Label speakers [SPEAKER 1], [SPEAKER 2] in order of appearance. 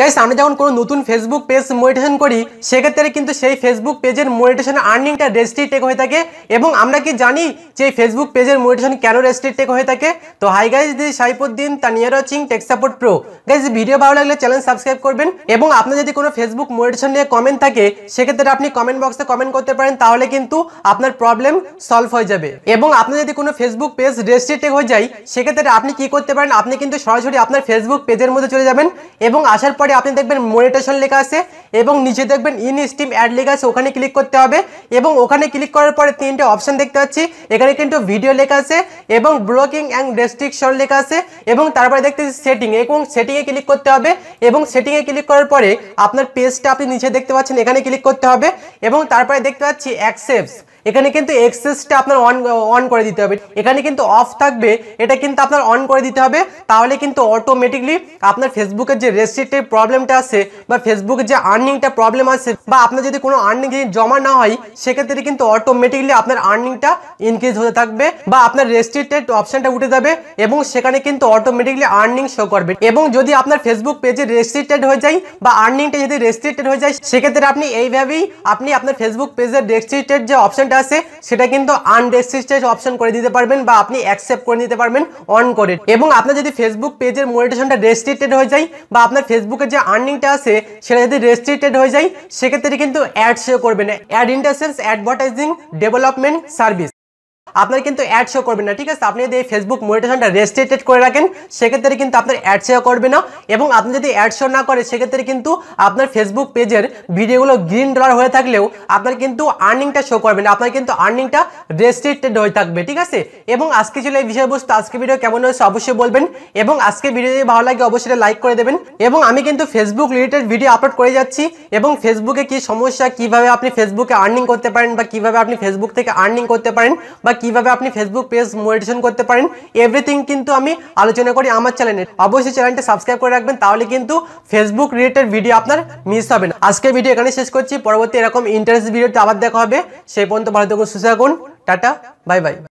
[SPEAKER 1] guys আমরা যখন কোনো নতুন ফেসবুক পেজ মোডিটেশন করি সেক্ষেত্রে কিন্তু সেই ফেসবুক পেজের মোডিটেশন আর্নিংটা রেস্ট্রিক্টেড হয়ে থাকে এবং আমরা কি জানি যে ফেসবুক পেজের মোডিটেশন কেন রেস্ট্রিক্টেড হয়ে থাকে তো হাই গাইস দি তা তানিয়ার watching tech support pro guys video ভালো লাগলে চ্যানেল সাবস্ক্রাইব করবেন এবং আপনার যদি কোনো ফেসবুক মোডিটেশন নিয়ে কমেন্ট থাকে সেক্ষেত্রে আপনি কমেন্ট বক্সে কমেন্ট করতে পারেন তাহলে কিন্তু আপনার প্রবলেম সলভ হয়ে যাবে এবং আপনার যদি কোনো ফেসবুক পেজ রেস্ট্রিক্টেড হয়ে যায় সেক্ষেত্রে আপনি কি করতে পারেন আপনি কিন্তু সরাসরি আপনার ফেসবুক পেজের মধ্যে চলে যাবেন এবং আসার পর উপরে আপনি দেখবেন মোনিটেশন লেখা আছে এবং নিচে দেখবেন ইন স্টিম অ্যাড লেখা আছে ওখানে ক্লিক করতে হবে এবং ওখানে ক্লিক করার পরে তিনটে অপশান দেখতে পাচ্ছি এখানে কিন্তু ভিডিও লেখা আছে এবং ব্লকিং অ্যান্ড রেস্ট্রিকশন লেখা আছে এবং তারপরে পাচ্ছি সেটিং এবং সেটিংয়ে ক্লিক করতে হবে এবং সেটিংয়ে ক্লিক করার পরে আপনার পেজটা আপনি নিচে দেখতে পাচ্ছেন এখানে ক্লিক করতে হবে এবং তারপরে দেখতে পাচ্ছি অ্যাকসেপ্ট এখানে কিন্তু এক্সেসটা আপনার অন অন করে দিতে হবে এখানে কিন্তু অফ থাকবে এটা কিন্তু আপনার অন করে দিতে হবে তাহলে কিন্তু অটোমেটিকলি আপনার ফেসবুকের যে রেস্ট্রিক্টেড প্রবলেমটা আছে বা ফেসবুকের যে আর্নিংটা প্রবলেম আছে বা আপনার যদি কোনো আর্নিং জমা না হয় সেক্ষেত্রে কিন্তু অটোমেটিকলি আপনার আর্নিংটা ইনক্রিজ হতে থাকবে বা আপনার রেস্ট্রিক্টেড অপশানটা উঠে যাবে এবং সেখানে কিন্তু অটোমেটিকলি আর্নিং শো করবে এবং যদি আপনার ফেসবুক পেজে রেস্ট্রিক্টেড হয়ে যায় বা আর্নিংটা যদি রেস্ট্রিক্টেড হয়ে যায় সেক্ষেত্রে আপনি এইভাবেই আপনি আপনার ফেসবুক পেজের রেস্ট্রিক্টেড যে অপশানটা যেটা আছে সেটা কিন্তু আনডেসিস্টেজ অপশন করে দিতে পারবেন বা আপনি অ্যাকসেপ্ট করে নিতে পারবেন অন করে এবং আপনার যদি ফেসবুক পেজের মোনিটেশনটা রেস্ট্রিক্টেড হয়ে যায় বা আপনার ফেসবুকের যে আর্নিংটা আছে সেটা যদি রেস্ট্রিক্টেড হয়ে যায় সেক্ষেত্রে কিন্তু অ্যাড শেয়ার করবেন অ্যাড ইন্টারসেন্স অ্যাডভার্টাইজিং ডেভেলপমেন্ট সার্ভিস আপনার কিন্তু অ্যাড শো করবেন না ঠিক আছে আপনি যদি এই ফেসবুক মনিটেশনটা রেজিস্ট্রেটেড করে রাখেন সেক্ষেত্রে কিন্তু আপনার অ্যাড শো করবে না এবং আপনি যদি অ্যাড শো না করে সেক্ষেত্রে কিন্তু আপনার ফেসবুক পেজের ভিডিওগুলো গ্রিন ডলার হয়ে থাকলেও আপনার কিন্তু আর্নিংটা শো করবে না আপনার কিন্তু আর্নিংটা রেজিস্ট্রেটেড হয়ে থাকবে ঠিক আছে এবং আজকে ছিল এই বিষয়বস্তু আজকে ভিডিও কেমন হয়েছে অবশ্যই বলবেন এবং আজকে ভিডিও যদি ভালো লাগে অবশ্যই লাইক করে দেবেন এবং আমি কিন্তু ফেসবুক রিলেটেড ভিডিও আপলোড করে যাচ্ছি এবং ফেসবুকে কি সমস্যা কিভাবে আপনি ফেসবুকে আর্নিং করতে পারেন বা কিভাবে আপনি ফেসবুক থেকে আর্নিং করতে পারেন বা কিভাবে আপনি ফেসবুক পেজ মোডিটেশন করতে পারেন এভরিথিং কিন্তু আমি আলোচনা করি আমার চ্যানেলে অবশ্যই চ্যানেলটা সাবস্ক্রাইব করে রাখবেন তাহলে কিন্তু ফেসবুক রিলেটেড ভিডিও আপনার মিস হবে না আজকে ভিডিও এখানে শেষ করছি পরবর্তী এরকম ইন্টারেস্ট ভিডিওতে আবার দেখা হবে সেই পর্যন্ত ভালো থাকুন সুস্থ থাকুন টাটা বাই বাই